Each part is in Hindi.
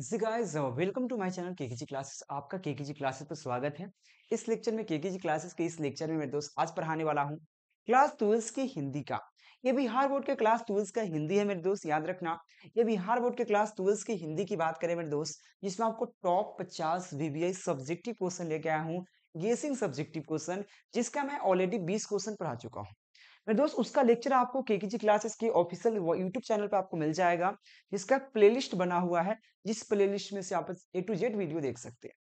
ji guys welcome to my channel KKG classes आपका केकेजी क्लासेस पर स्वागत है इस लेक्चर में केकेजी क्लासेस के इस लेक्चर में मैं दोस्त आज पढ़ाने वाला हूँ क्लास ट्वेल्थ की हिंदी का ये बिहार बोर्ड के क्लास ट्वेल्थ का हिंदी है मेरे दोस्त याद रखना ये बिहार बोर्ड के क्लास ट्वेल्थ की हिंदी की बात करें मेरे दोस्त जिसमें आपको टॉप पचास वीबीआई सब्जेक्टिव क्वेश्चन लेके आया हूँ गेसिंग सब्जेक्टिव क्वेश्चन जिसका मैं ऑलरेडी बीस क्वेश्चन पढ़ा चुका हूँ मेरे दोस्त उसका लेक्चर आपको के जी क्लासेस के ऑफिशियल यूट्यूब चैनल पर आपको मिल जाएगा जिसका प्लेलिस्ट बना हुआ है जिस प्लेलिस्ट में से आप ए टू जेड वीडियो देख सकते हैं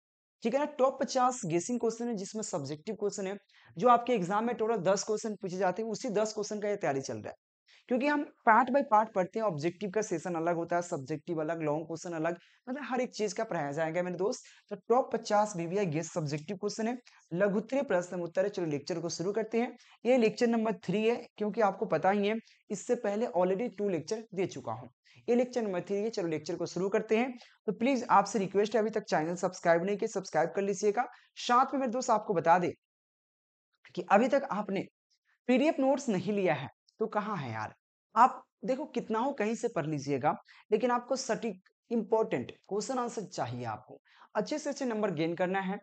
ठीक है ना टॉप पचास गेसिंग क्वेश्चन है जिसमें सब्जेक्टिव क्वेश्चन है जो आपके एग्जाम में टोटल दस क्वेश्चन पूछे जाते हैं उसी दस क्वेश्चन का यह तैयारी चल रहा है क्योंकि हम पार्ट बाय पार्ट पढ़ते हैं ऑब्जेक्टिव का सेशन अलग होता है सब्जेक्टिव अलग लॉन्ग क्वेश्चन अलग मतलब हर एक चीज का पढ़ाया जाएगा मेरे दोस्त तो टॉप पचास बीबीआई गेस्ट सब्जेक्टिव क्वेश्चन है लघुत्तरी प्रश्न उत्तर है चलो लेक्चर को शुरू करते हैं ये लेक्चर नंबर थ्री है क्योंकि आपको पता ही है इससे पहले ऑलरेडी टू लेक्चर दे चुका हूँ ये लेक्चर नंबर थ्री है चलो लेक्चर को शुरू करते हैं तो प्लीज आपसे रिक्वेस्ट है अभी तक चैनल सब्सक्राइब नहीं किया सब्सक्राइब कर लीजिएगा साथ में मेरे दोस्त आपको बता दे कि अभी तक आपने पीडीएफ नोट्स नहीं लिया है तो कहाँ है यार आप देखो कितना हो कहीं से पढ़ लीजिएगा लेकिन आपको सटीक इंपॉर्टेंट क्वेश्चन आंसर चाहिए आपको अच्छे से अच्छे नंबर गेन करना है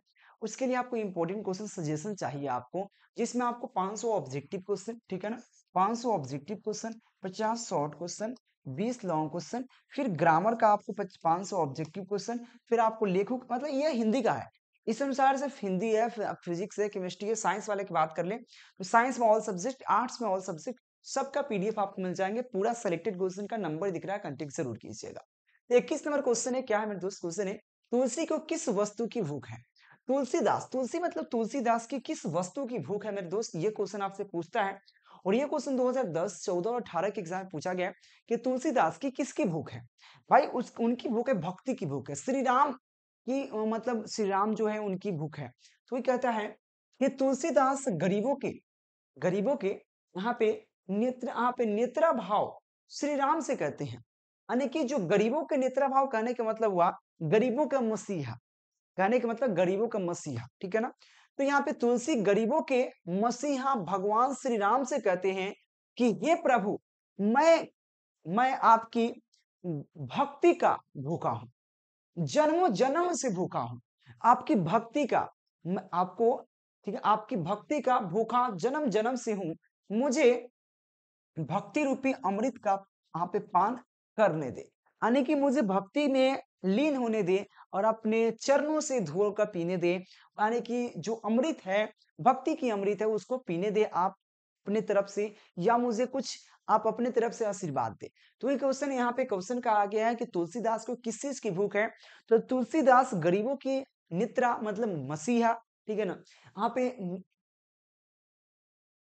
उसके लिए आपको इंपॉर्टेंट क्वेश्चन सजेशन चाहिए आपको जिसमें आपको 500 ऑब्जेक्टिव क्वेश्चन ठीक है ना 500 objective question 50 short question 20 long question फिर ग्रामर का आपको 500 ऑब्जेक्टिव क्वेश्चन फिर आपको लेखक मतलब यह हिंदी का है इस अनुसार सिर्फ हिंदी है फिजिक्स है केमिस्ट्री है साइंस वाले की बात कर ले तो साइंस में ऑल सब्जेक्ट आर्ट्स में ऑल सब्जेक्ट सबका पीडीएफ आपको मिल जाएंगे पूरा सिलेक्टेड क्वेश्चन का नंबर दिख रहा है कंटेक्ट जरूर कीजिएगा तो इक्कीस नंबर क्वेश्चन है क्या है मेरे दोस्त क्वेश्चन है तुलसी को किस वस्तु की भूख है तुलसीदास तुलसी मतलब तुलसीदास की किस वस्तु की भूख है मेरे दोस्त ये क्वेश्चन आपसे पूछता है और ये क्वेश्चन 2010, 14 और 18 के एग्जाम में पूछा गया कि तुलसीदास की किसकी भूख है भाई उस उनकी भूख है भक्ति की भूख है श्री राम की मतलब श्री राम जो है उनकी भूख है तो कहता है कि तुलसीदास गरीबों के गरीबों के यहाँ पे नेत्र यहाँ पे नेत्रा भाव श्री राम से कहते हैं यानी कि जो गरीबों के नेत्रा भाव कहने का मतलब हुआ गरीबों का मसीहा कहने का मतलब गरीबों का मसीहा ठीक है ना तो यहाँ पे तुलसी गरीबों के मसीहा भगवान श्री राम से कहते हैं कि हे प्रभु मैं मैं आपकी भक्ति का भूखा हूं जन्मों जन्म से भूखा हूं आपकी भक्ति का आपको ठीक है आपकी भक्ति का भूखा जन्म जन्म से हूं मुझे भक्ति रूपी अमृत का वहां पे पान करने दे यानी कि मुझे भक्ति में लीन होने दे और अपने चरणों से धोल कर पीने दे यानी कि जो अमृत है भक्ति की अमृत है उसको पीने दे आप अपने तरफ से या मुझे कुछ आप अपने तरफ से आशीर्वाद दे तो ये क्वेश्चन यहाँ पे क्वेश्चन का आ गया है कि तुलसीदास को किस चीज की भूख है तो तुलसीदास गरीबों की नित्रा मतलब मसीहा ठीक है ना यहाँ पे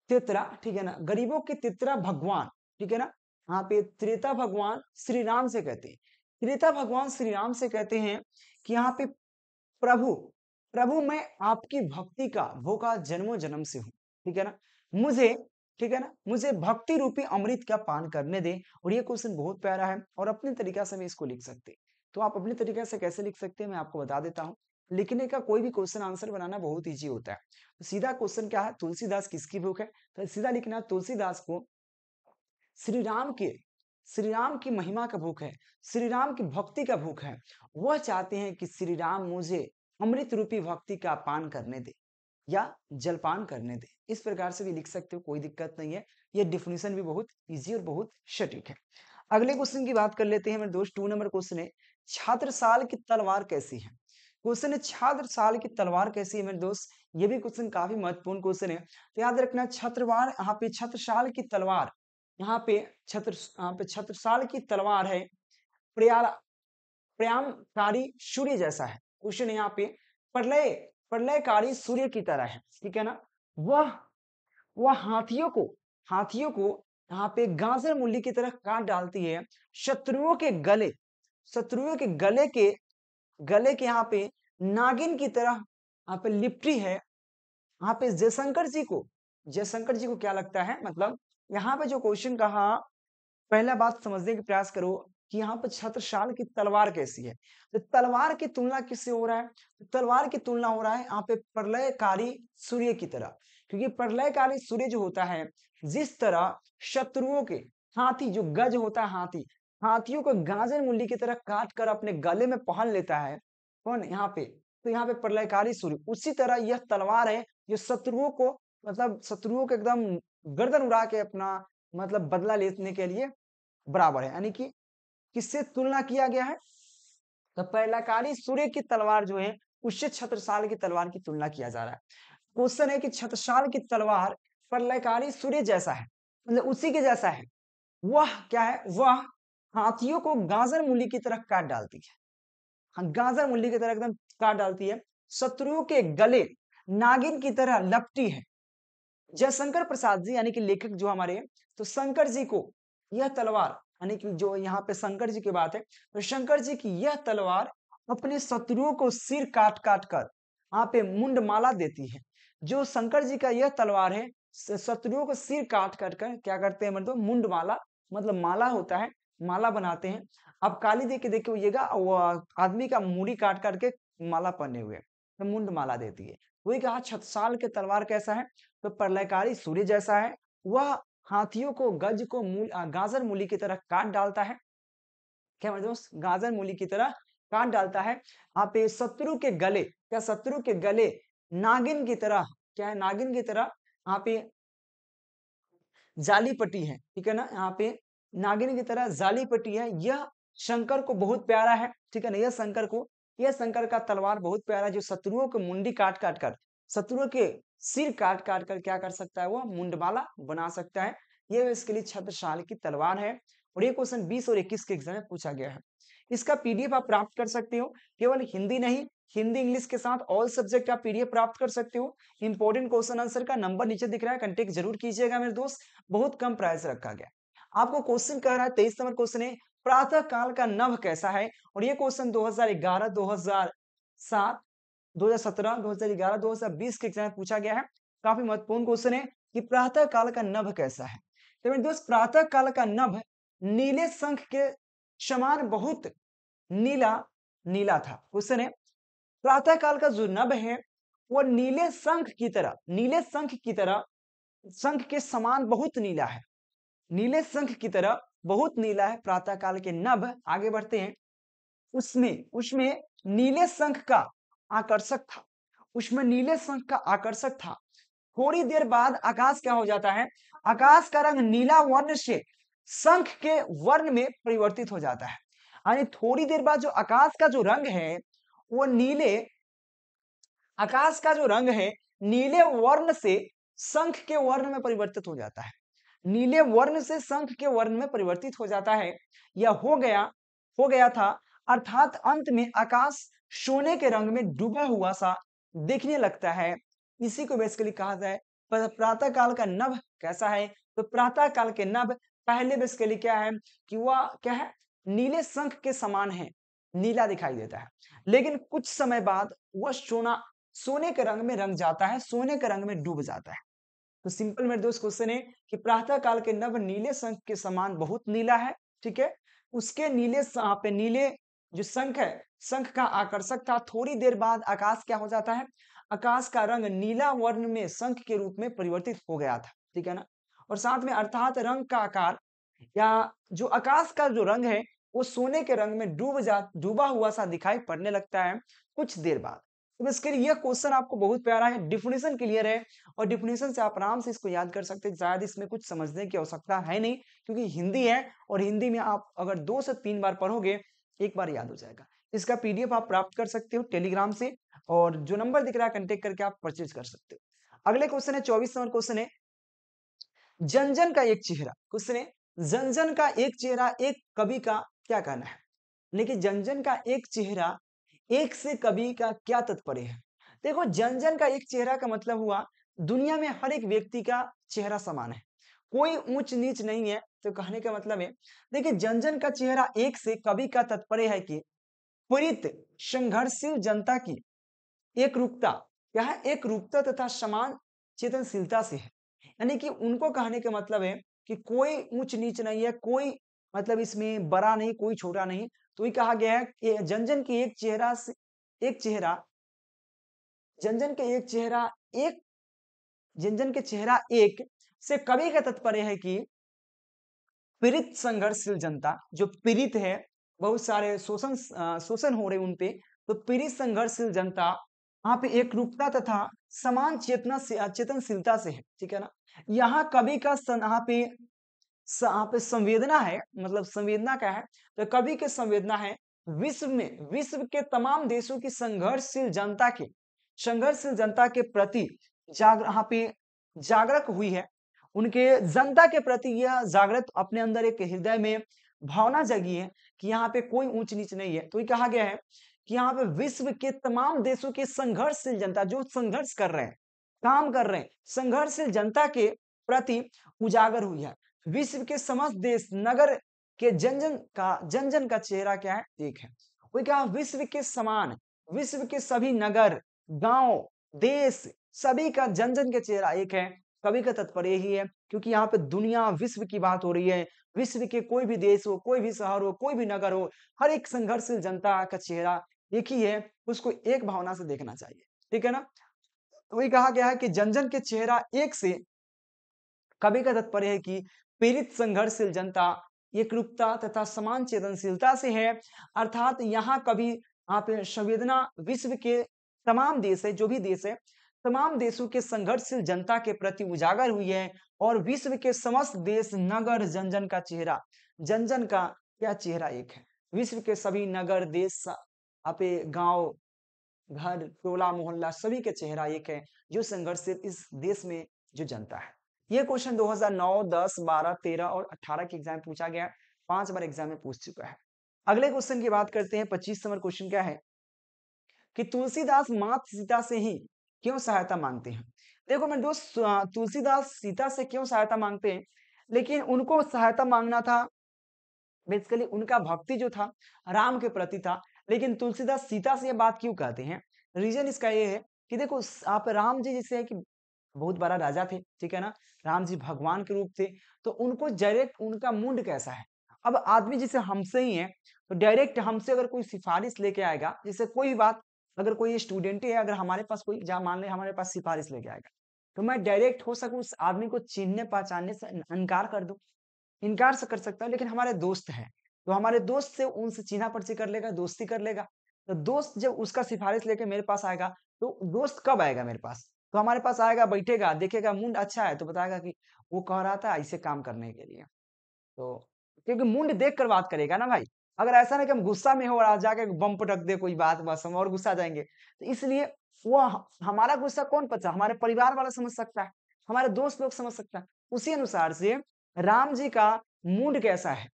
तितरा ठीक है ना गरीबों के तित्रा भगवान ठीक है ना यहाँ पे त्रेता भगवान श्री राम से कहते हैं त्रेता भगवान श्री राम से कहते हैं कि यहाँ पे प्रभु प्रभु मैं आपकी भक्ति का वो का जन्मों जन्म से हूँ ठीक है ना मुझे ठीक है ना मुझे भक्ति रूपी अमृत का पान करने दे और ये क्वेश्चन बहुत प्यारा है और अपने तरीका से मैं इसको लिख सकते तो आप अपने तरीके से कैसे लिख सकते हैं मैं आपको बता देता हूँ लिखने का कोई भी क्वेश्चन आंसर बनाना बहुत ईजी होता है तो सीधा क्वेश्चन क्या है तुलसीदास किसकी बुक है तो सीधा लिखना तुलसीदास को श्री राम के श्री राम की महिमा का भूख है श्री राम की भक्ति का भूख है वह चाहते हैं कि श्री राम मुझे अमृत रूपी भक्ति का पान करने दे या जलपान करने दे इस प्रकार से भी लिख सकते हो कोई दिक्कत नहीं है यह डिफिनेशन भी बहुत इजी और बहुत सटीक है अगले क्वेश्चन की बात कर लेते हैं मेरे दोस्त टू नंबर क्वेश्चन है छात्र साल की तलवार कैसी है क्वेश्चन है छात्र साल की तलवार कैसी है मेरे दोस्त ये भी क्वेश्चन काफी महत्वपूर्ण क्वेश्चन है तो याद रखना छत्रवार यहाँ पे साल की तलवार यहाँ पे छत्र यहाँ पे साल की तलवार है प्रयाल प्रयामकारी सूर्य जैसा है क्वेश्चन यहाँ पे प्रलय प्रलयकारी सूर्य की तरह है ठीक है ना वह वह हाथियों को हाथियों को यहाँ पे गाजर मूल्य की तरह काट डालती है शत्रुओं के गले शत्रुओं के गले के गले के यहाँ पे नागिन की तरह यहाँ पे लिप्टी है यहाँ पे जयशंकर जी को जयशंकर जी को क्या लगता है मतलब यहाँ पे जो क्वेश्चन कहा पहला बात समझने के प्रयास करो कि यहाँ पे छत्रशाल की तलवार कैसी है तो तलवार की तुलना किससे हो रहा है तो तलवार की तुलना हो रहा है यहाँ पे प्रलयकारी सूर्य की तरह क्योंकि प्रलयकारी सूर्य जो होता है जिस तरह शत्रुओं के हाथी जो गज होता है हाथी हाथियों को गाजर मुंडी की तरह काट कर अपने गले में पहन लेता है कौन यहाँ पे तो यहाँ पे प्रलयकारी सूर्य उसी तरह यह तलवार है जो शत्रुओं को मतलब शत्रुओं को एकदम गर्दन उड़ा के अपना मतलब बदला लेने के लिए बराबर है यानी कि किससे तुलना किया गया है तो प्रलयकारी सूर्य की तलवार जो है उससे छत्रसाल की तलवार की तुलना किया जा रहा है क्वेश्चन है कि छत्रसाल की तलवार प्रलयकारी सूर्य जैसा है मतलब उसी के जैसा है वह क्या है वह हाथियों को गाजर मूली की तरह काट डालती है हाँ गाजर मूली की तरह एकदम काट डालती है शत्रुओं के गले नागिन की तरह लपटी है जयशंकर प्रसाद जी यानी कि लेखक जो हमारे तो शंकर जी को यह तलवार यानी कि जो यहाँ पे शंकर जी की बात है तो शंकर जी की यह तलवार अपने शत्रुओं को सिर काट काट कर यहाँ पे मुंड माला देती है जो शंकर जी का यह तलवार है शत्रुओं को सिर काट काट कर क्या करते हैं मतलब मुंड माला मतलब माला होता है माला बनाते हैं अब काली दे के देखे होइएगा आदमी का मूड़ी काट काट के माला पहने हुए तो मुंड माला देती है वही कहा साल के तलवार कैसा है तो प्रलयकारी सूर्य जैसा है वह हाथियों को गज को मूल गाजर मूली की तरह काट डालता है क्या दोस्त गाजर मूली की तरह काट डालता है आप शत्रु के गले क्या शत्रु के गले नागिन की तरह क्या है नागिन की तरह यहाँ पे जाली पट्टी है ठीक है ना यहाँ पे नागिनी की तरह जाली पट्टी है यह शंकर को बहुत प्यारा है ठीक है ना यह शंकर को यह शंकर का तलवार बहुत प्यारा है जो शत्रुओं के मुंडी काट काट कर शत्रुओं के सिर काट काट कर क्या कर सकता है वह मुंडमाला बना सकता है यह इसके लिए छत्रशाल की तलवार है और ये क्वेश्चन बीस और इक्कीस के एग्जाम में पूछा गया है इसका पीडीएफ आप प्राप्त कर सकते हो केवल हिंदी नहीं हिंदी इंग्लिश के साथ ऑल सब्जेक्ट का पीडीएफ प्राप्त कर सकते हो इंपॉर्टेंट क्वेश्चन आंसर का नंबर नीचे दिख रहा है कंटेक्ट जरूर कीजिएगा मेरे दोस्त बहुत कम प्राइस रखा गया आपको क्वेश्चन कह रहा है तेईस नंबर क्वेश्चन है प्रातः काल का नभ कैसा है और ये क्वेश्चन 2011, 2007, 2017, 2011, दो के एग्जाम में पूछा गया है काफी महत्वपूर्ण क्वेश्चन है कि प्रातः काल का नभ कैसा है तो मेरे दोस्त प्रातः काल का नभ नीले संख के समान बहुत नीला नीला था क्वेश्चन है प्रातः काल का जो नभ है वो नीले संख की तरह नीले संख की तरह संख के समान बहुत नीला है नीले संख की तरह बहुत नीला है प्रातः काल के नभ आगे बढ़ते हैं उसमें उसमें नीले संख का आकर्षक था उसमें नीले संख का आकर्षक था थोड़ी देर बाद आकाश क्या हो जाता है आकाश का रंग नीला वर्ण से संख के वर्ण में परिवर्तित हो जाता है यानी थोड़ी देर बाद जो आकाश का जो रंग है वो नीले आकाश का जो रंग है नीले वर्ण से संख के वर्ण में परिवर्तित हो जाता है नीले वर्ण से संख के वर्ण में परिवर्तित हो जाता है या हो गया हो गया था अर्थात अंत में आकाश सोने के रंग में डूबा हुआ सा देखने लगता है इसी को बेसिकली कहा जाए प्रातः काल का नभ कैसा है तो प्रातः काल के नभ पहले बेसिकली क्या है कि वह क्या है नीले शंख के समान है नीला दिखाई देता है लेकिन कुछ समय बाद वह सोना सोने के रंग में रंग जाता है सोने के रंग में डूब जाता है तो सिंपल मेरे दोस्त क्वेश्चन है कि प्रातः काल के नव नीले संख के समान बहुत नीला है ठीक है उसके नीले पे नीले जो संख है संख का आकर्षक था थोड़ी देर बाद आकाश क्या हो जाता है आकाश का रंग नीला वर्ण में संख के रूप में परिवर्तित हो गया था ठीक है ना और साथ में अर्थात रंग का आकार या जो आकाश का जो रंग है वो सोने के रंग में डूब जा डूबा हुआ सा दिखाई पड़ने लगता है कुछ देर बाद तो इसके लिए यह क्वेश्चन आपको बहुत प्यारा है डिफिनेशन क्लियर है और डिफिनेशन से आप आराम से इसको याद कर सकते हैं ज्यादा इसमें कुछ समझने की आवश्यकता है नहीं क्योंकि हिंदी है और हिंदी में आप अगर दो से तीन बार पढ़ोगे एक बार याद हो जाएगा इसका पीडीएफ आप प्राप्त कर सकते हो टेलीग्राम से और जो नंबर दिख रहा है कंटेक्ट करके आप परचेज कर सकते हो अगले क्वेश्चन है चौबीस नंबर क्वेश्चन है जनजन का एक चेहरा क्वेश्चन है जनजन का एक चेहरा एक कवि का क्या कहना है लेकिन जनजन का एक चेहरा एक से कभी का क्या तात्पर्य है देखो जन जन का एक चेहरा का मतलब हुआ दुनिया में हर एक व्यक्ति का चेहरा समान है कोई ऊंच नीच नहीं है तो कहने का मतलब है देखिए जन जन का चेहरा एक से कवि का तात्पर्य है कि त्वरित संघर्षशील जनता की एक रूपता यह एक रूपता तथा समान चेतनशीलता से है यानी कि उनको कहने का मतलब है कि कोई ऊंच नीच नहीं है कोई मतलब इसमें बड़ा नहीं कोई छोटा नहीं तो ये कहा गया है कि जनजन की एक चेहरा से एक चेहरा जनजन के एक चेहरा एक जनजन के चेहरा एक से कवि का तत्पर्य है कि पीड़ित संघर्षशील जनता जो पीड़ित है बहुत सारे शोषण शोषण हो रहे उनपे तो पीड़ित संघर्षशील जनता यहाँ पे एक रूपता तथा समान चेतना से चेतनशीलता से है ठीक है ना यहाँ कवि का यहाँ पे पे संवेदना है मतलब संवेदना क्या है तो कवि के संवेदना है विश्व में विश्व के तमाम देशों की संघर्षशील जनता के संघर्षशील जनता के प्रति जाग यहाँ पे जागरक हुई है उनके जनता के प्रति यह जागृत अपने अंदर एक हृदय में भावना जगी है कि यहाँ पे कोई ऊंच नीच नहीं है तो ये कहा गया है कि यहाँ पे विश्व के तमाम देशों के संघर्षशील जनता जो संघर्ष कर रहे हैं काम कर रहे हैं संघर्षशील जनता के प्रति उजागर हुई है विश्व के समस्त देश नगर के जन जन का जन जन का चेहरा क्या है एक है वही कहा विश्व के समान विश्व के सभी नगर गांव देश सभी का जन जन के चेहरा एक है कवि का तत्पर यही है क्योंकि यहाँ पे दुनिया विश्व की बात हो रही है विश्व के कोई भी देश हो कोई भी शहर हो कोई भी नगर हो हर एक संघर्षशील जनता का चेहरा एक ही है उसको एक भावना से देखना चाहिए ठीक है ना तो वही कहा गया है कि जन जन के चेहरा एक से कवि का तत्पर्य है कि प्रेरित संघर्षशील जनता एकरूपता तथा समान चेतनशीलता से है अर्थात यहाँ कभी आप संवेदना विश्व के तमाम देश है जो भी देश है तमाम देशों के संघर्षशील जनता के प्रति उजागर हुई है और विश्व के समस्त देश नगर जन जन का चेहरा जन जन का क्या चेहरा एक है विश्व के सभी नगर देश अपे गांव घर टोला मोहल्ला सभी के चेहरा एक है जो संघर्षित इस देश में जो जनता है ये क्वेश्चन 2009, 10, 12, 13 और 18 के एग्जाम पूछा गया पांच बार एग्जाम में पूछ चुका है अगले क्वेश्चन की बात करते हैं पच्चीस नंबर क्वेश्चन क्या है कि तुलसीदास मात सीता से ही क्यों सहायता मांगते हैं देखो मैं दोस्त तुलसीदास सीता से क्यों सहायता मांगते हैं लेकिन उनको सहायता मांगना था बेसिकली उनका भक्ति जो था राम के प्रति था लेकिन तुलसीदास सीता से ये बात क्यों कहते हैं रीजन इसका ये है कि देखो आप राम जी जैसे है कि बहुत बड़ा राजा थे ठीक है ना राम जी भगवान के रूप थे तो उनको डायरेक्ट उनका मुंड कैसा है अब आदमी जिसे हमसे ही है तो डायरेक्ट हमसे अगर कोई सिफारिश लेके आएगा जैसे कोई बात अगर कोई स्टूडेंट है अगर हमारे पास कोई जहाँ मान लें हमारे पास सिफारिश लेके आएगा तो मैं डायरेक्ट हो सकूँ उस आदमी को चिन्हने पहचानने से इनकार कर दूँ इनकार से कर सकता हूँ लेकिन हमारे दोस्त हैं तो हमारे दोस्त से उनसे चीना पर्ची कर लेगा दोस्ती कर लेगा तो दोस्त जब उसका सिफारिश लेके मेरे पास आएगा तो दोस्त कब आएगा मेरे पास तो हमारे पास आएगा बैठेगा देखेगा मुंड अच्छा है तो बताएगा कि वो कह रहा था ऐसे काम करने के लिए तो क्योंकि मुंड देख कर बात करेगा ना भाई अगर ऐसा ना कि हम गुस्सा में हो और जाके बम पटक दे कोई बात बस हम और गुस्सा जाएंगे तो इसलिए वो हमारा गुस्सा कौन पता हमारे परिवार वाला समझ सकता है हमारे दोस्त लोग समझ सकता है उसी अनुसार से राम जी का मूड कैसा है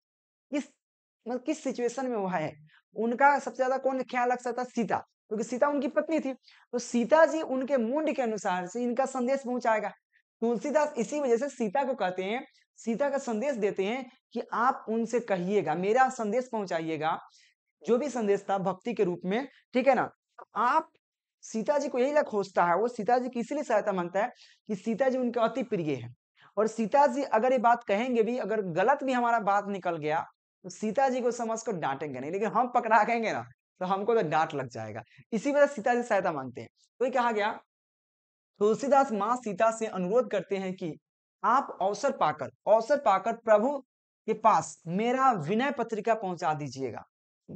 किस मतलब किस सिचुएशन में वो है उनका सबसे ज्यादा कौन ख्याल रख सकता सीता क्योंकि तो सीता उनकी पत्नी थी तो सीता जी उनके मुंड के अनुसार से इनका संदेश पहुंचाएगा तुलसीदास तो इसी वजह से सीता को कहते हैं सीता का संदेश देते हैं कि आप उनसे कहिएगा मेरा संदेश पहुंचाइएगा जो भी संदेश था भक्ति के रूप में ठीक है ना आप सीता जी को यही खोजता है वो सीता जी की इसीलिए सहायता मांगता है कि सीता जी उनके अति प्रिय है और सीता जी अगर ये बात कहेंगे भी अगर गलत भी हमारा बात निकल गया तो सीता जी को समझ कर डांटेंगे नहीं लेकिन हम पकड़ा कहेंगे ना तो हमको तो डांट लग जाएगा इसी वजह सीता से सहायता मांगते हैं तो ये कहा गया तुलसीदास तो माँ सीता से अनुरोध करते हैं कि आप अवसर पाकर अवसर पाकर प्रभु के पास मेरा विनय पत्रिका पहुंचा दीजिएगा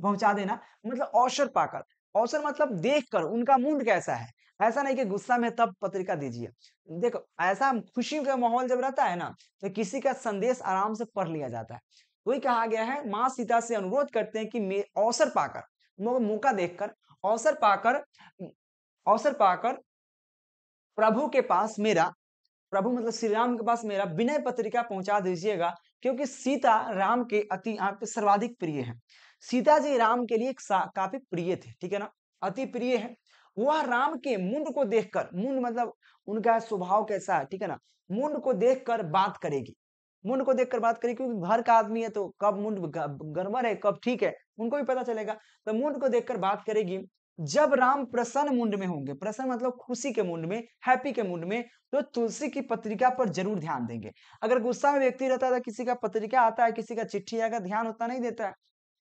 पहुंचा देना मतलब अवसर पाकर अवसर मतलब देखकर उनका मूड कैसा है ऐसा नहीं कि गुस्सा में तब पत्रिका दीजिए देखो ऐसा खुशी का माहौल जब रहता है ना तो किसी का संदेश आराम से पढ़ लिया जाता है वही तो कहा गया है माँ सीता से अनुरोध करते हैं कि अवसर पाकर मौका देखकर अवसर पाकर अवसर पाकर प्रभु के पास मेरा प्रभु मतलब श्री राम के पास मेरा विनय पत्रिका पहुंचा दीजिएगा क्योंकि सीता राम के अति यहाँ पे सर्वाधिक प्रिय है सीता जी राम के लिए काफी प्रिय थे ठीक है ना अति प्रिय है वह राम के मुंड को देखकर मुंड मतलब उनका स्वभाव कैसा है ठीक है ना मुंड को देखकर बात करेगी मुंड को देखकर बात करें क्योंकि घर का आदमी है तो कब मुंड गड़बड़ है कब ठीक है उनको भी पता चलेगा तो मुंड को देखकर बात करेगी जब राम प्रसन्न मुंड में होंगे प्रसन्न मतलब खुशी के मुंड में हैप्पी के मुंड में तो तुलसी की पत्रिका पर जरूर ध्यान देंगे अगर गुस्सा में व्यक्ति रहता है तो किसी का पत्रिका आता है किसी का चिट्ठी आएगा ध्यान उतना नहीं देता है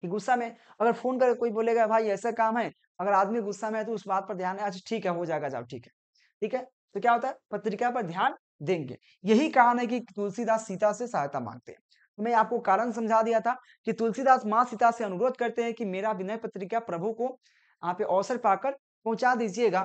कि गुस्सा में अगर फोन करके कोई बोलेगा भाई ऐसा काम है अगर आदमी गुस्सा में है तो उस बात पर ध्यान अच्छा ठीक है हो जाएगा जाओ ठीक है ठीक है तो क्या होता है पत्रिका पर ध्यान देंगे यही कारण है कि तुलसीदास सीता से सहायता मांगते हैं तो मैं आपको कारण समझा दिया था कि तुलसीदास माँ सीता से अनुरोध करते हैं कि मेरा विनय पत्रिका प्रभु को आप अवसर पाकर पहुंचा दीजिएगा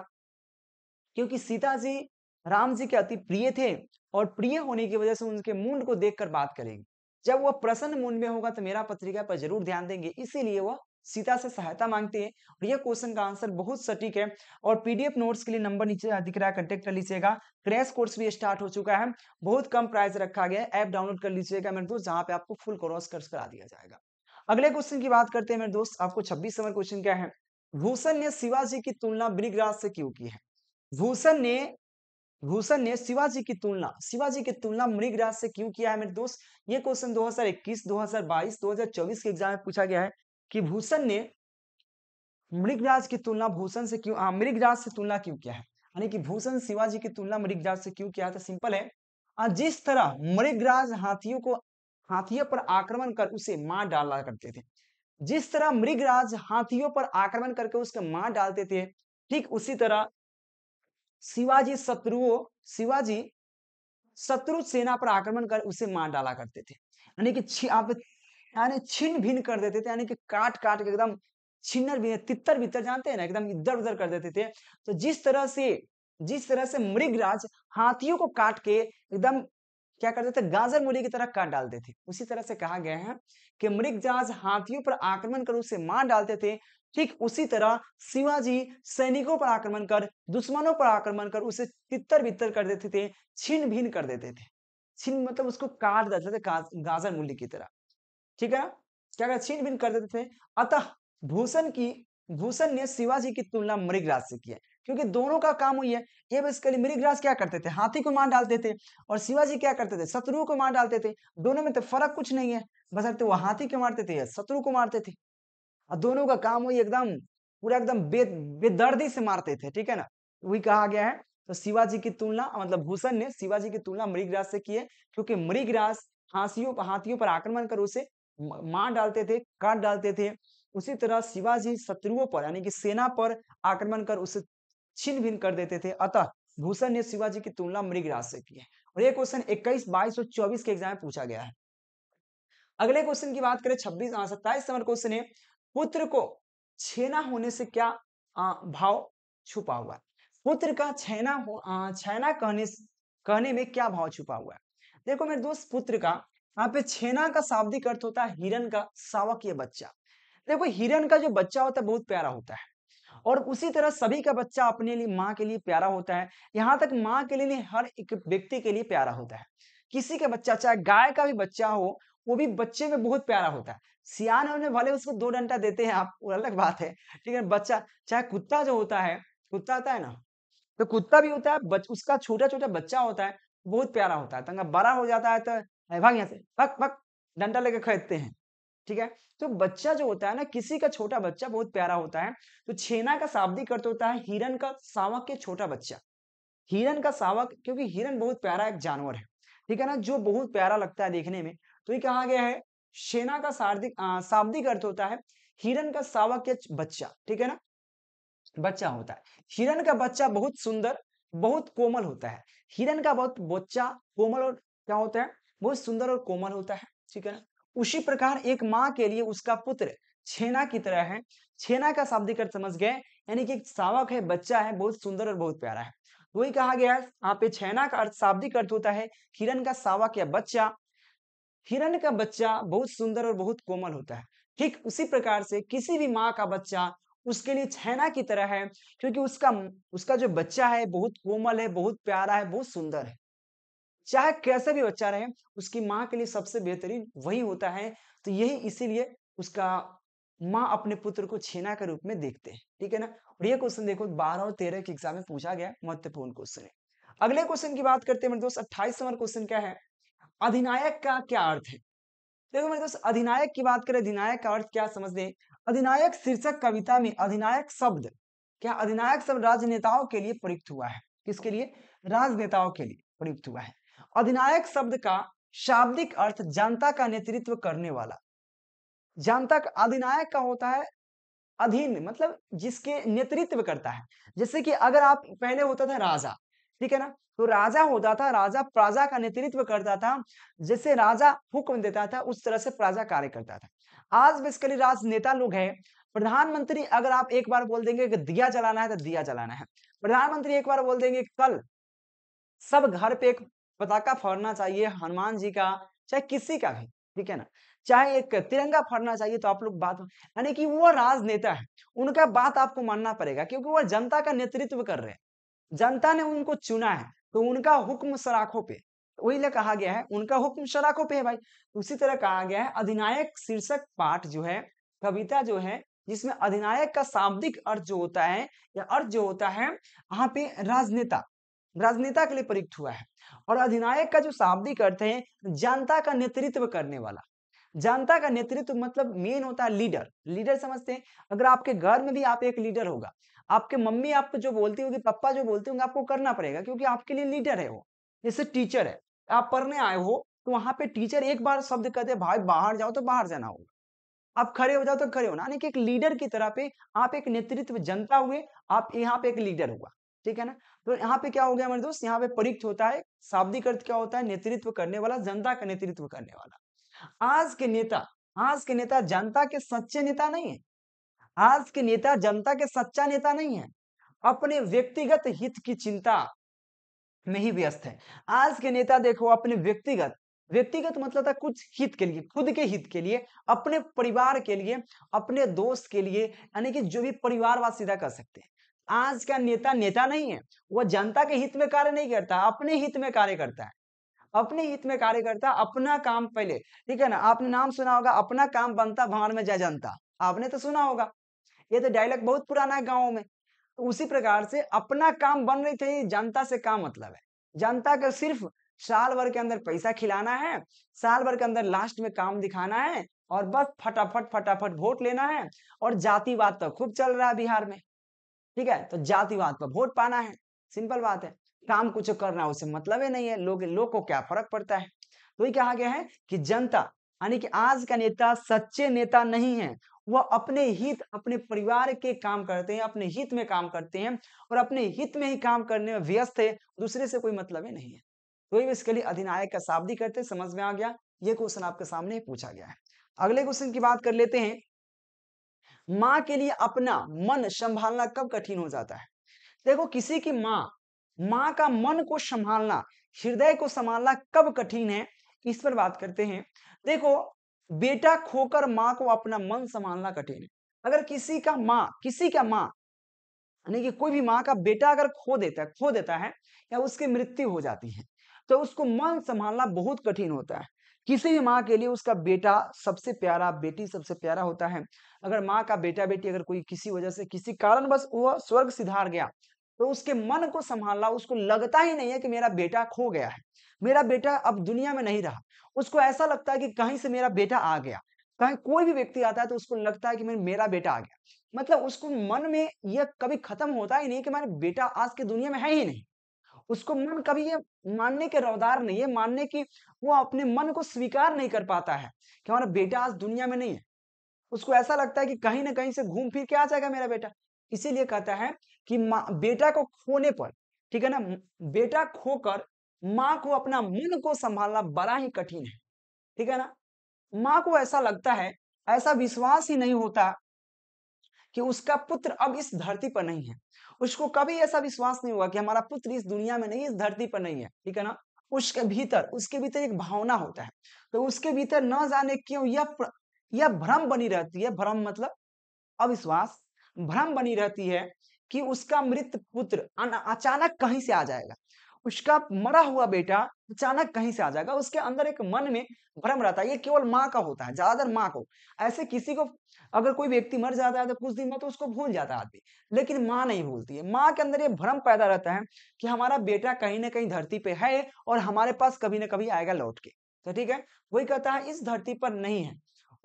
क्योंकि सीता जी राम जी के अति प्रिय थे और प्रिय होने की वजह से उनके मुंड को देखकर बात करेंगे जब वह प्रसन्न मुंड में होगा तो मेरा पत्रिका पर जरूर ध्यान देंगे इसीलिए वह सीता से सहायता मांगते हैं और यह क्वेश्चन का आंसर बहुत सटीक है और पीडीएफ नोट्स के लिए नंबर नीचे दिख रहा है कॉन्टेक्ट कर लीजिएगा क्रैश कोर्स भी स्टार्ट हो चुका है बहुत कम प्राइस रखा गया है ऐप डाउनलोड कर लीजिएगा मेरे दोस्त जहाँ पे आपको फुल क्रॉस कर्स करा दिया जाएगा अगले क्वेश्चन की बात करते हैं मेरे दोस्त आपको छब्बीस नंबर क्वेश्चन क्या है भूषण ने शिवाजी की तुलना ब्रिगराज से क्यों की है भूषण ने भूषण ने शिवाजी की तुलना शिवाजी की तुलना मृगराज से क्यों किया है मेरे दोस्त ये क्वेश्चन 2021, 2022, 2024 के एग्जाम में पूछा गया है कि भूषण ने मृगराज की तुलना भूषण से क्यों हाँ, मृगराज से तुलना क्यों किया है यानी कि भूषण शिवाजी की तुलना मृगराज से क्यों किया है तो सिंपल है हाँ, जिस तरह मृगराज हाथियों को हाथियों पर आक्रमण कर उसे मार डाला करते थे जिस तरह मृगराज हाथियों पर आक्रमण करके उसके मार डालते थे ठीक उसी तरह शिवाजी शत्रुओं शिवाजी शत्रु सेना पर आक्रमण कर उसे मार डाला करते थे यानी कि आप यानी छिन्न भिन कर देते थे यानी कि काट काट के एकदम छिन्नर भी तितर भीतर जानते हैं ना एकदम इधर उधर कर देते थे तो जिस तरह से जिस तरह से मृगराज हाथियों को काट के एकदम क्या करते थे गाजर मूली की तरह काट डालते थे उसी तरह से कहा गया है कि मृगराज हाथियों पर आक्रमण कर उसे मार डालते थे ठीक उसी तरह शिवाजी सैनिकों पर आक्रमण कर दुश्मनों पर आक्रमण कर उसे तितर बितर कर देते थे छिन भिन कर देते थे छिन्न मतलब उसको काट देते थे गाजर मूली की तरह ठीक है ना क्या कर छीन भिन कर देते थे अतः भूषण की भूषण ने शिवाजी की तुलना मृगराज से किया क्योंकि दोनों का काम हुई है ये बेसिकली मृगराज क्या करते थे हाथी को मार डालते थे और शिवाजी क्या करते थे शत्रु को मार डालते थे दोनों में तो फर्क कुछ नहीं है बस अगर वो हाथी को मारते थे या शत्रु को मारते थे और दोनों का काम हुई एकदम पूरा एकदम बे बेदर्दी से मारते थे ठीक है ना वही कहा गया है तो शिवाजी की तुलना मतलब भूषण ने शिवाजी की तुलना मृगराज से की है क्योंकि मृगराज हाथियों हाथियों पर आक्रमण कर उसे मार डालते थे काट डालते थे उसी तरह शिवाजी शत्रुओं पर यानी कि सेना पर आक्रमण कर उसे छिन भिन कर देते थे अतः भूषण ने शिवाजी की तुलना मृगराज से की है और ये क्वेश्चन इक्कीस बाईस और चौबीस के एग्जाम में पूछा गया है अगले क्वेश्चन की बात करें छब्बीस हाँ, सत्ताईस नंबर क्वेश्चन है पुत्र को छेना होने से क्या आ, भाव छुपा हुआ है पुत्र का छैना छेना कहने कहने में क्या भाव छुपा हुआ है देखो मेरे दोस्त पुत्र का यहाँ पे छेना का शाब्दिक अर्थ होता है हिरन का सावक या बच्चा देखो हिरन का जो बच्चा होता है बहुत प्यारा होता है और उसी तरह सभी का बच्चा अपने लिए माँ के लिए प्यारा होता है यहाँ तक माँ के लिए नहीं हर एक व्यक्ति के लिए प्यारा होता है किसी का बच्चा चाहे गाय का भी बच्चा हो वो भी बच्चे में बहुत प्यारा होता है सियान होने वाले उसको दो डंटा देते हैं आप वो अलग बात है ठीक है बच्चा चाहे कुत्ता जो होता है कुत्ता होता है ना तो कुत्ता भी होता है बच, उसका छोटा छोटा बच्चा होता है बहुत प्यारा होता है तंगा बड़ा हो जाता है तो भाग यहाँ से भाग भाग डंडा लेकर खरीदते हैं ठीक है तो बच्चा जो होता है ना किसी का छोटा बच्चा बहुत प्यारा होता है तो छेना का शाब्दिक अर्थ होता है हिरन का सावक के छोटा बच्चा हिरन का सावक क्योंकि हिरन बहुत प्यारा एक जानवर है ठीक है ना जो बहुत प्यारा लगता है देखने में तो ये कहा गया है सेना का शार्दिक शाब्दिक अर्थ होता है हिरन का सावक के बच्चा ठीक है ना बच्चा होता है हिरन का बच्चा बहुत सुंदर बहुत कोमल होता है हिरन का बहुत बच्चा कोमल और क्या होता है बहुत सुंदर और कोमल होता है ठीक है ना उसी प्रकार एक माँ के लिए उसका पुत्र छेना की तरह है छेना का शाब्दिक अर्थ समझ गए यानी कि एक सावक है बच्चा है बहुत सुंदर और बहुत प्यारा है वही कहा गया है यहाँ पे छेना का अर्थ शाब्दिक अर्थ होता है हिरण का सावक या बच्चा हिरण का बच्चा बहुत सुंदर और बहुत कोमल होता है ठीक उसी प्रकार से किसी भी माँ का बच्चा उसके लिए छैना की तरह है क्योंकि उसका उसका जो बच्चा है बहुत कोमल है बहुत प्यारा है बहुत सुंदर है चाहे कैसे भी बच्चा रहे उसकी माँ के लिए सबसे बेहतरीन वही होता है तो यही इसीलिए उसका माँ अपने पुत्र को छेना के रूप में देखते हैं ठीक है ना और ये क्वेश्चन देखो बारह और तेरह के एग्जाम में पूछा गया महत्वपूर्ण क्वेश्चन है अगले क्वेश्चन की बात करते हैं मेरे दोस्त अट्ठाईस नंबर क्वेश्चन क्या है अधिनायक का क्या अर्थ है देखो मेरे दोस्त अधिनायक की बात करें अधिनायक का अर्थ क्या समझते दे अधिनायक शीर्षक कविता में अधिनायक शब्द क्या अधिनायक शब्द राजनेताओं के लिए प्रयुक्त हुआ है किसके लिए राजनेताओं के लिए प्रयुक्त हुआ है अधिनायक शब्द का शाब्दिक अर्थ जनता का नेतृत्व करने वाला जनता का अधिनायक का होता है अधीन मतलब जिसके नेतृत्व करता है जैसे कि अगर आप पहले होता था राजा ठीक है ना तो राजा होता था राजा प्राजा का नेतृत्व करता था जैसे राजा हुक्म देता था उस तरह से प्राजा कार्य करता था आज बेसिकली राजनेता लोग हैं प्रधानमंत्री अगर आप एक बार बोल देंगे कि दिया जलाना है तो दिया जलाना है प्रधानमंत्री एक बार बोल देंगे कल सब घर पे एक पताका फहरना चाहिए हनुमान जी का चाहे किसी का भी ठीक है ना चाहे एक तिरंगा फहरना चाहिए तो आप लोग बात यानी कि वो राजनेता है उनका बात आपको मानना पड़ेगा क्योंकि वो जनता का नेतृत्व कर रहे हैं जनता ने उनको चुना है तो उनका हुक्म सराखों पे वही ले कहा गया है उनका हुक्म सराखों पे है भाई उसी तरह कहा गया है अधिनायक शीर्षक पाठ जो है कविता जो है जिसमें अधिनायक का शाब्दिक अर्थ जो होता है या अर्थ जो होता है वहां पे राजनेता राजनेता के लिए प्रयुक्त हुआ है और अधिनायक का जो शाब्दिक अर्थ है जनता का नेतृत्व करने वाला जनता का नेतृत्व मतलब मेन होता है लीडर लीडर समझते हैं अगर आपके घर में भी आप एक लीडर होगा आपके मम्मी आपको जो बोलती होगी पप्पा जो बोलते होंगे आपको करना पड़ेगा क्योंकि आपके लिए लीडर है वो जैसे टीचर है आप पढ़ने आए हो तो वहां पे टीचर एक बार शब्द कहते भाई बाहर जाओ तो बाहर जाना होगा आप खड़े हो जाओ तो खड़े होना यानी कि एक लीडर की तरह पे आप एक नेतृत्व जनता हुए आप यहाँ पे एक लीडर हुआ ठीक है ना तो यहाँ पे क्या हो गया हमारे दोस्त यहाँ पे परिक्त होता है शाब्दिक अर्थ क्या होता है नेतृत्व करने वाला जनता का नेतृत्व करने वाला आज के नेता आज के नेता जनता के सच्चे नेता नहीं है आज के नेता जनता के सच्चा नेता नहीं है अपने व्यक्तिगत हित की चिंता में ही व्यस्त है आज के नेता देखो अपने व्यक्तिगत व्यक्तिगत मतलब था कुछ हित के लिए खुद के हित के लिए अपने परिवार के लिए अपने दोस्त के लिए यानी कि जो भी परिवार वाद सीधा कर सकते हैं आज का नेता नेता नहीं है वह जनता के हित में कार्य नहीं करता अपने हित में कार्य करता है अपने हित में कार्य करता अपना काम पहले ठीक है ना आपने नाम सुना होगा अपना काम बनता भाड़ में जा जनता आपने तो सुना होगा ये तो डायलॉग बहुत पुराना है गाँव में तो उसी प्रकार से अपना काम बन रही थी जनता से काम मतलब है जनता का सिर्फ साल भर के अंदर पैसा खिलाना है साल भर के अंदर लास्ट में काम दिखाना है और बस फटाफट फटाफट वोट लेना है और जातिवाद तो खूब चल रहा है बिहार में ठीक है तो जातिवाद पर वोट पाना है सिंपल बात है काम कुछ करना उसे मतलब ही नहीं है लोग लोग को क्या फर्क पड़ता है तो ये कहा गया है कि जनता यानी कि आज का नेता सच्चे नेता नहीं है वह अपने हित अपने परिवार के काम करते हैं अपने हित में काम करते हैं और अपने हित में ही काम करने में व्यस्त है दूसरे से कोई मतलब ही नहीं है तो ये इसके लिए अधिनायक का शाब्दी करते समझ में आ गया ये क्वेश्चन आपके सामने पूछा गया है अगले क्वेश्चन की बात कर लेते हैं माँ के लिए अपना मन संभालना कब कठिन हो जाता है देखो किसी की माँ माँ का मन को संभालना हृदय को संभालना कब कठिन है इस पर बात करते हैं देखो बेटा खोकर माँ को अपना मन संभालना कठिन है अगर किसी का माँ किसी का माँ यानी कि कोई भी माँ का बेटा अगर खो देता है खो देता है या उसकी मृत्यु हो जाती है तो उसको मन संभालना बहुत कठिन होता है किसी भी माँ के लिए उसका बेटा सबसे प्यारा बेटी सबसे प्यारा होता है अगर माँ का बेटा बेटी अगर कोई किसी वजह से किसी कारण बस वह स्वर्ग सिधार गया तो उसके मन को संभालना उसको लगता ही नहीं है कि मेरा बेटा खो गया है मेरा बेटा अब दुनिया में नहीं रहा उसको ऐसा लगता है कि कहीं से मेरा बेटा आ गया कहीं कोई भी व्यक्ति आता है तो उसको लगता है कि मेरा बेटा आ गया मतलब उसको मन में यह कभी खत्म होता ही नहीं कि मेरा बेटा आज की दुनिया में है ही नहीं उसको मन कभी ये मानने के रवदार नहीं है मानने की वो अपने मन को स्वीकार नहीं कर पाता है कि हमारा बेटा आज दुनिया में नहीं है उसको ऐसा लगता है कि कहीं ना कहीं से घूम फिर के आ जाएगा मेरा बेटा इसीलिए कहता है कि बेटा को खोने पर ठीक है ना बेटा खोकर माँ को अपना मन को संभालना बड़ा ही कठिन है ठीक है ना माँ को ऐसा लगता है ऐसा विश्वास ही नहीं होता कि उसका पुत्र अब इस धरती पर नहीं है उसको कभी ऐसा विश्वास नहीं हुआ कि हमारा पुत्र इस दुनिया में नहीं इस धरती पर नहीं है ठीक है ना उसके भीतर उसके भीतर एक भावना होता है तो उसके भीतर न जाने क्यों यह यह भ्रम बनी रहती है भ्रम मतलब अविश्वास भ्रम बनी रहती है कि उसका मृत पुत्र अचानक कहीं से आ जाएगा उसका मरा हुआ बेटा अचानक कहीं से आ जाएगा उसके अंदर एक मन में भ्रम रहता है ये केवल माँ का होता है ज्यादातर माँ को ऐसे किसी को अगर कोई व्यक्ति मर जाता है तो कुछ दिन में तो उसको भूल जाता है आदमी लेकिन माँ नहीं भूलती है माँ के अंदर ये भ्रम पैदा रहता है कि हमारा बेटा कहीं ना कहीं धरती पे है और हमारे पास कभी ना कभी आएगा लौट के तो ठीक है वही कहता है इस धरती पर नहीं है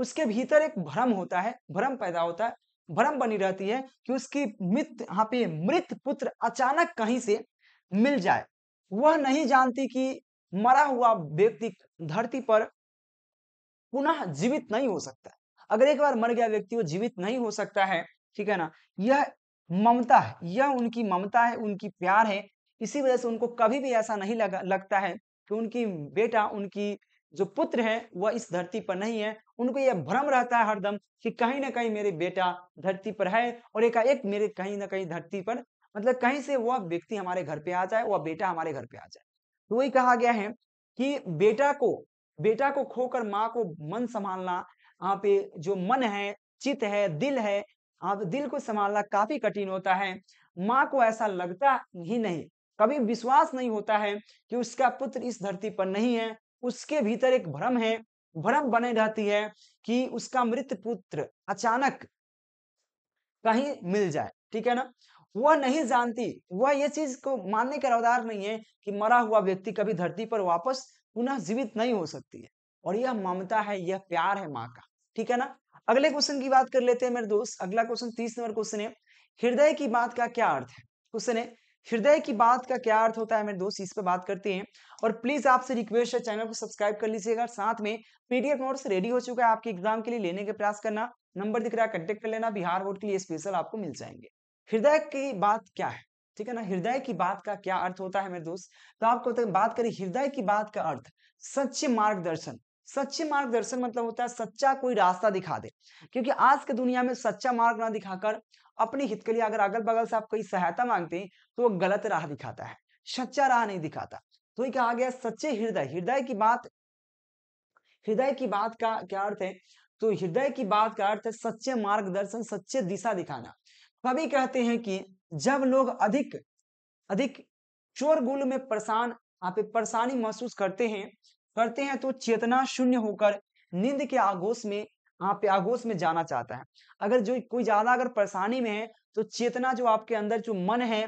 उसके भीतर एक भ्रम होता है भ्रम पैदा होता है भ्रम बनी रहती है कि उसकी मृत यहाँ पे मृत पुत्र अचानक कहीं से मिल जाए वह नहीं जानती कि मरा हुआ व्यक्ति धरती पर पुनः जीवित नहीं हो सकता अगर एक बार मर गया व्यक्ति वो जीवित नहीं हो सकता है ठीक है ना यह ममता है यह उनकी ममता है उनकी प्यार है इसी वजह से उनको कभी भी ऐसा नहीं लगा लगता है कि उनकी बेटा उनकी जो पुत्र है वह इस धरती पर नहीं है उनको यह भ्रम रहता है हरदम कि कहीं ना कहीं मेरे बेटा धरती पर है और एकाएक मेरे कहीं ना कहीं धरती पर मतलब कहीं से वह व्यक्ति हमारे घर पे आ जाए वह बेटा हमारे घर पे आ जाए तो वही कहा गया है कि बेटा को बेटा को खोकर माँ को मन संभालना आप जो मन है चित है दिल है आप दिल को संभालना काफी कठिन होता है माँ को ऐसा लगता ही नहीं कभी विश्वास नहीं होता है कि उसका पुत्र इस धरती पर नहीं है उसके भीतर एक भ्रम है भ्रम बने रहती है कि उसका मृत पुत्र अचानक कहीं मिल जाए ठीक है ना वह नहीं जानती वह ये चीज को मानने का अवधार नहीं है कि मरा हुआ व्यक्ति कभी धरती पर वापस पुनः जीवित नहीं हो सकती है और यह ममता है यह प्यार है माँ का ठीक है ना अगले क्वेश्चन की बात कर लेते हैं मेरे दोस्त अगला क्वेश्चन तीस नंबर क्वेश्चन है हृदय की बात का क्या अर्थ है क्वेश्चन है हृदय की बात का क्या अर्थ होता है मेरे दोस्त इस पर बात करते हैं और प्लीज आपसे रिक्वेस्ट है चैनल को सब्सक्राइब कर लीजिएगा साथ में पीडीएफ नोट्स रेडी हो चुका है आपके एग्जाम के लिए लेने का प्रयास करना नंबर दिख रहा है कॉन्टेक्ट कर लेना बिहार बोर्ड के लिए स्पेशल आपको मिल जाएंगे हृदय की बात क्या है ठीक है ना हृदय की बात का क्या अर्थ होता है मेरे दोस्त तो आपको बात करें हृदय की बात का अर्थ सच्चे मार्गदर्शन सच्चे मार्गदर्शन मतलब होता है सच्चा कोई रास्ता दिखा दे क्योंकि आज के दुनिया में सच्चा मार्ग ना दिखाकर अपने हित के लिए अगर अगल बगल से आप कोई सहायता मांगते हैं तो वो गलत राह दिखाता है सच्चा राह नहीं दिखाता तो ये कहा गया सच्चे हृदय हृदय की बात हृदय की बात का क्या अर्थ है तो हृदय की बात का अर्थ है सच्चे मार्गदर्शन सच्चे दिशा दिखाना कभी कहते हैं कि जब लोग अधिक अधिक चोर गुल में परेशान आप परेशानी महसूस करते हैं करते हैं तो चेतना शून्य होकर नींद के आगोश में आप हाँ, आगोश में जाना चाहता है अगर जो कोई ज्यादा अगर परेशानी में है तो चेतना जो आपके अंदर जो मन है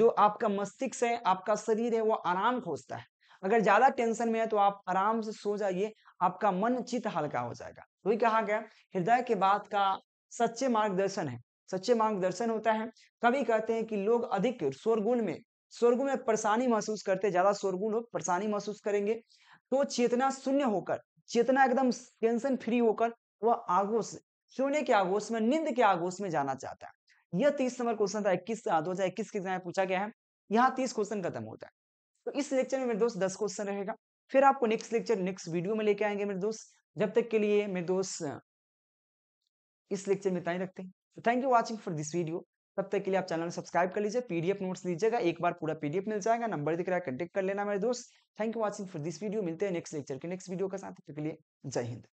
जो आपका मस्तिष्क है आपका शरीर है वो आराम खोजता है अगर ज्यादा टेंशन में है तो आप आराम से सो जाइए आपका मन चित्त हल्का हो जाएगा वही तो कहा गया हृदय के बाद का सच्चे मार्गदर्शन है सच्चे मार्गदर्शन होता है कभी कहते हैं कि लोग अधिक स्वरगुण में शोरगुल में परेशानी महसूस करते ज्यादा स्वरगुण लोग परेशानी महसूस करेंगे तो चेतना शून्य होकर चेतना एकदम टेंशन फ्री होकर वह आगोश शून्य के आगोश में निंद के आगोश में जाना चाहता है यह तीस नंबर क्वेश्चन था इक्कीस दो हजार इक्कीस के एग्जाम पूछा गया है यहाँ तीस क्वेश्चन खत्म होता है तो इस लेक्चर में मेरे दोस्त दस क्वेश्चन रहेगा फिर आपको नेक्स्ट लेक्चर नेक्स्ट वीडियो में लेके आएंगे मेरे दोस्त जब तक के लिए मेरे दोस्त इस लेक्चर में इतना ही रखते हैं thank you watching for this video तब तक के लिए आप चैनल सब्सक्राइब कर लीजिए पीडीएफ नोट्स लीजिएगा एक बार पूरा पीडीएफ मिल जाएगा नंबर दिख रहा है कंटेक्ट कर लेना मेरे दोस्त thank you watching for this video मिलते हैं नेक्स्ट लेक्चर के नेक्स्ट वीडियो के साथ के लिए जय हिंद